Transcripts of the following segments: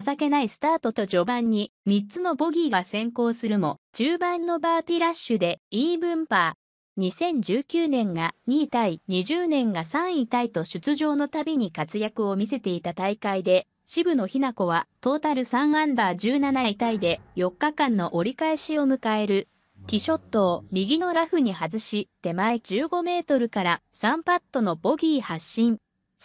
情けないスタートと序盤に3つのボギーが先行するも、中盤のバーティラッシュでイーブンパー。2019年が2位タイ、20年が3位タイと出場のたびに活躍を見せていた大会で、渋野日向子はトータル3アンダー17位タイで4日間の折り返しを迎える。ティショットを右のラフに外し、手前15メートルから3パットのボギー発進。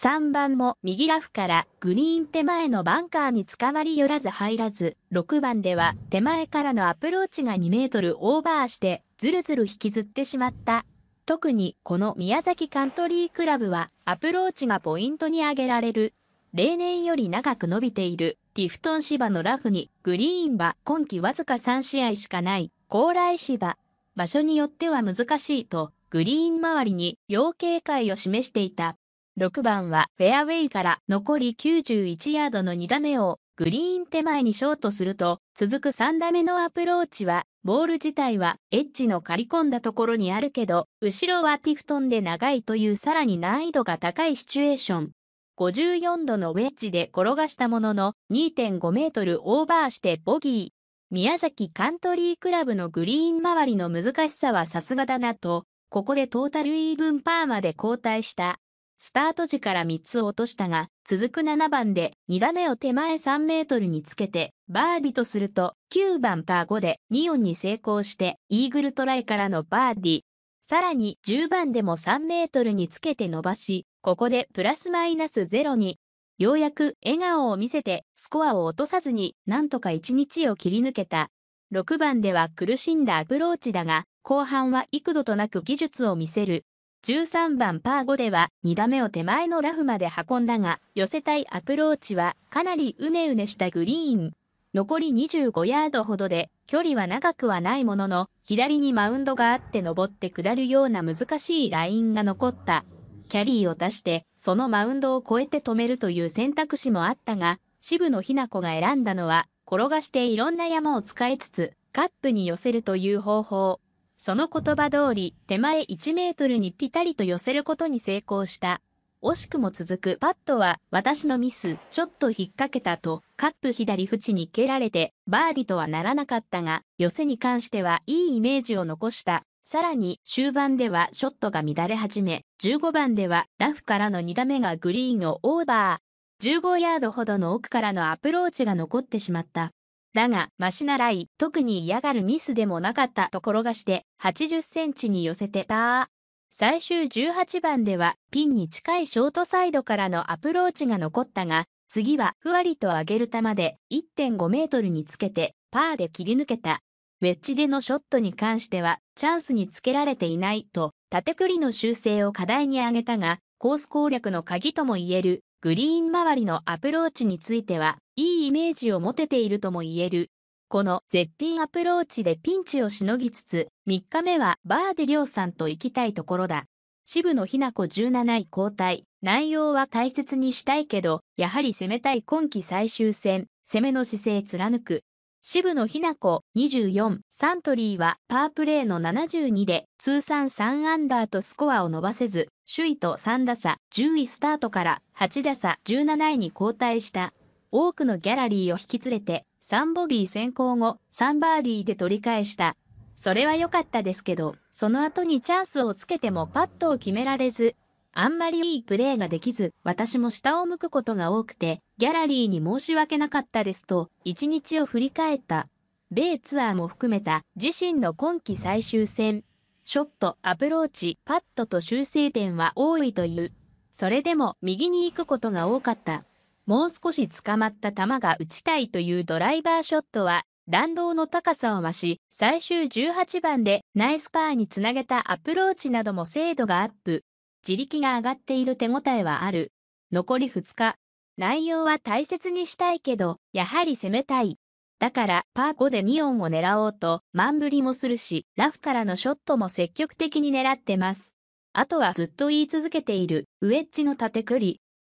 3番も右ラフからグリーン手前のバンカーに捕まり寄らず入らず、6番では手前からのアプローチが2メートルオーバーしてずるずる引きずってしまった。特にこの宮崎カントリークラブはアプローチがポイントに挙げられる。例年より長く伸びているティフトン芝のラフにグリーンは今季わずか3試合しかない高麗芝。場所によっては難しいとグリーン周りに要警戒を示していた。6番はフェアウェイから残り91ヤードの2打目をグリーン手前にショートすると、続く3打目のアプローチは、ボール自体はエッジの刈り込んだところにあるけど、後ろはティフトンで長いというさらに難易度が高いシチュエーション。54度のウェッジで転がしたものの2.5メートルオーバーしてボギー。宮崎カントリークラブのグリーン周りの難しさはさすがだなと、ここでトータルイーブンパーまで交代した。スタート時から3つ落としたが、続く7番で2打目を手前3メートルにつけて、バーディとすると、9番パー5で2オンに成功して、イーグルトライからのバーディ。さらに10番でも3メートルにつけて伸ばし、ここでプラスマイナスゼロに、ようやく笑顔を見せてスコアを落とさずになんとか1日を切り抜けた。6番では苦しんだアプローチだが、後半は幾度となく技術を見せる。13番パー5では2打目を手前のラフまで運んだが、寄せたいアプローチはかなりうねうねしたグリーン。残り25ヤードほどで、距離は長くはないものの、左にマウンドがあって登って下るような難しいラインが残った。キャリーを出して、そのマウンドを越えて止めるという選択肢もあったが、渋野日向子が選んだのは、転がしていろんな山を使いつつ、カップに寄せるという方法。その言葉通り、手前1メートルにぴたりと寄せることに成功した。惜しくも続くパットは、私のミス、ちょっと引っ掛けたと、カップ左縁に蹴られて、バーディとはならなかったが、寄せに関してはいいイメージを残した。さらに、終盤ではショットが乱れ始め、15番ではラフからの2打目がグリーンをオーバー。15ヤードほどの奥からのアプローチが残ってしまった。だが、マシなライ、特に嫌がるミスでもなかったところがして、80センチに寄せてた最終18番では、ピンに近いショートサイドからのアプローチが残ったが、次はふわりと上げる球で1.5メートルにつけて、パーで切り抜けた。ウェッジでのショットに関しては、チャンスにつけられていないと、縦繰りの修正を課題に挙げたが、コース攻略の鍵とも言えるグリーン周りのアプローチについては、いいイメージを持てているとも言える。この絶品アプローチでピンチをしのぎつつ、3日目はバーでりょうさんと行きたいところだ。渋野日向子17位交代。内容は大切にしたいけど、やはり攻めたい今季最終戦、攻めの姿勢貫く。渋野日向子24サントリーはパープレーの72で通算3アンダーとスコアを伸ばせず首位と3打差10位スタートから8打差17位に後退した多くのギャラリーを引き連れて3ボギー先行後3バーディーで取り返したそれは良かったですけどその後にチャンスをつけてもパットを決められずあんまりいいプレーができず、私も下を向くことが多くて、ギャラリーに申し訳なかったですと、一日を振り返った。米ツアーも含めた自身の今季最終戦。ショット、アプローチ、パットと修正点は多いという。それでも右に行くことが多かった。もう少し捕まった球が打ちたいというドライバーショットは、弾道の高さを増し、最終18番でナイスパーにつなげたアプローチなども精度がアップ。自力が上がっている手応えはある。残り2日。内容は大切にしたいけど、やはり攻めたい。だから、パー5で2音を狙おうと、ン振りもするし、ラフからのショットも積極的に狙ってます。あとはずっと言い続けている、ウエッジの縦距離。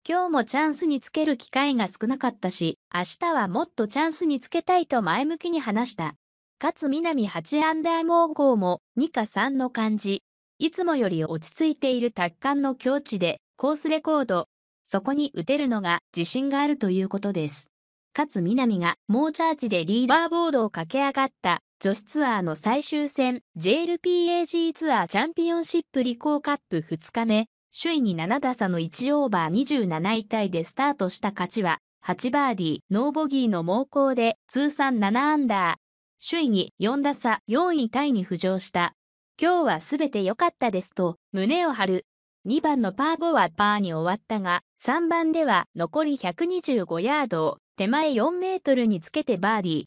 今日もチャンスにつける機会が少なかったし、明日はもっとチャンスにつけたいと前向きに話した。勝南8アンダーゴーも2か3の感じ。いつもより落ち着いている達観の境地で、コースレコード、そこに打てるのが自信があるということです。勝南が猛チャージでリーダーボードを駆け上がった女子ツアーの最終戦 JLPAG ツアーチャンピオンシップリコーカップ2日目首位に7打差の1オーバー27位タイでスタートした勝ちは8バーディーノーボギーの猛攻で通算7アンダー首位に4打差4位タイに浮上した今日はすべて良かったですと胸を張る。2番のパー5はパーに終わったが、3番では残り125ヤードを手前4メートルにつけてバーディー。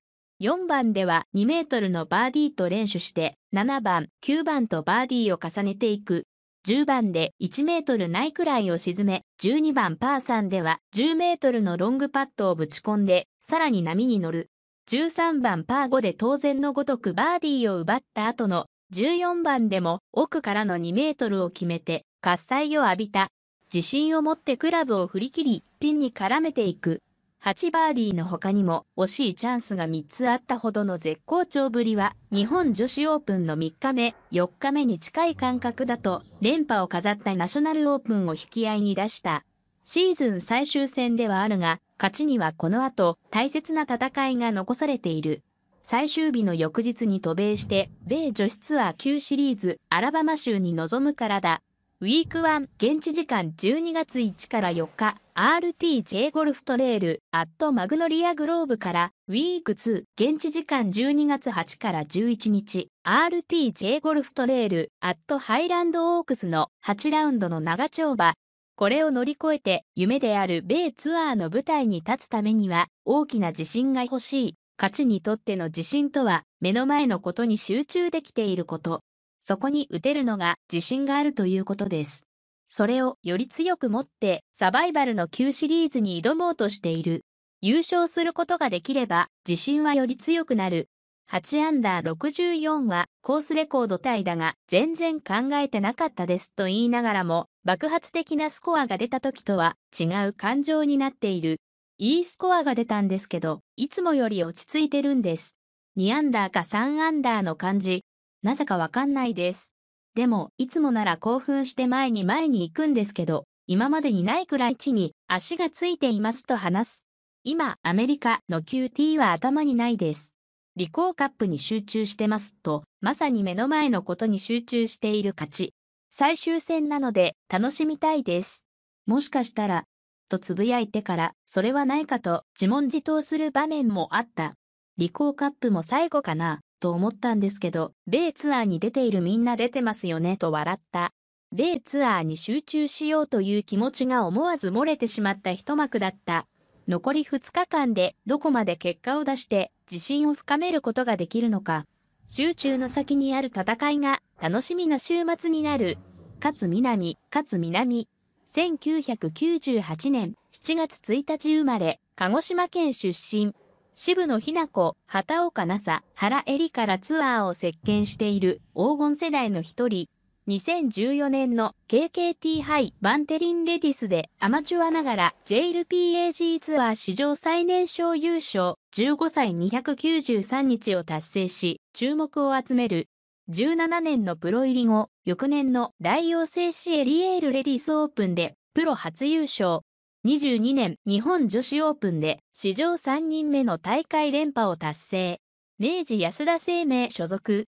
4番では2メートルのバーディーと練習して、7番、9番とバーディーを重ねていく。10番で1メートルないくらいを沈め、12番パー3では10メートルのロングパットをぶち込んで、さらに波に乗る。13番パー5で当然のごとくバーディーを奪った後の14番でも奥からの2メートルを決めて喝采を浴びた。自信を持ってクラブを振り切り、ピンに絡めていく。8バーディーの他にも惜しいチャンスが3つあったほどの絶好調ぶりは日本女子オープンの3日目、4日目に近い感覚だと連覇を飾ったナショナルオープンを引き合いに出した。シーズン最終戦ではあるが、勝ちにはこの後大切な戦いが残されている。最終日の翌日に渡米して、米女子ツアー旧シリーズ、アラバマ州に臨むからだ。ウィーク1、現地時間12月1から4日、RTJ ゴルフトレール、アットマグノリアグローブから、ウィーク2、現地時間12月8から11日、RTJ ゴルフトレール、アットハイランドオークスの8ラウンドの長丁場。これを乗り越えて、夢である米ツアーの舞台に立つためには、大きな自信が欲しい。勝ちにとっての自信とは、目の前のことに集中できていること。そこに打てるのが自信があるということです。それをより強く持ってサバイバルの旧シリーズに挑もうとしている。優勝することができれば自信はより強くなる。8アンダー64はコースレコードタイだが全然考えてなかったですと言いながらも爆発的なスコアが出た時とは違う感情になっている。いいスコアが出たんですけど、いつもより落ち着いてるんです。2アンダーか3アンダーの感じ、なぜかわかんないです。でも、いつもなら興奮して前に前に行くんですけど、今までにないくらい地に足がついていますと話す。今、アメリカの QT は頭にないです。リコーカップに集中してますと、まさに目の前のことに集中している勝ち。最終戦なので楽しみたいです。もしかしたらとつぶやいてから、それはないかと自問自答する場面もあった。リコーカップも最後かな、と思ったんですけど、米ツアーに出ているみんな出てますよねと笑った。米ツアーに集中しようという気持ちが思わず漏れてしまった一幕だった。残り2日間でどこまで結果を出して自信を深めることができるのか。集中の先にある戦いが楽しみな週末になる。勝つ南、勝つ南。1998年7月1日生まれ、鹿児島県出身。渋野日向子、畑岡奈紗、原恵里からツアーを席巻している黄金世代の一人。2014年の KKT 杯バンテリンレディスでアマチュアながら JLPAG ツアー史上最年少優勝15歳293日を達成し注目を集める1 7年のプロ入り後、翌年の大王製紙エリエールレディスオープンでプロ初優勝。22年日本女子オープンで史上3人目の大会連覇を達成。明治安田生命所属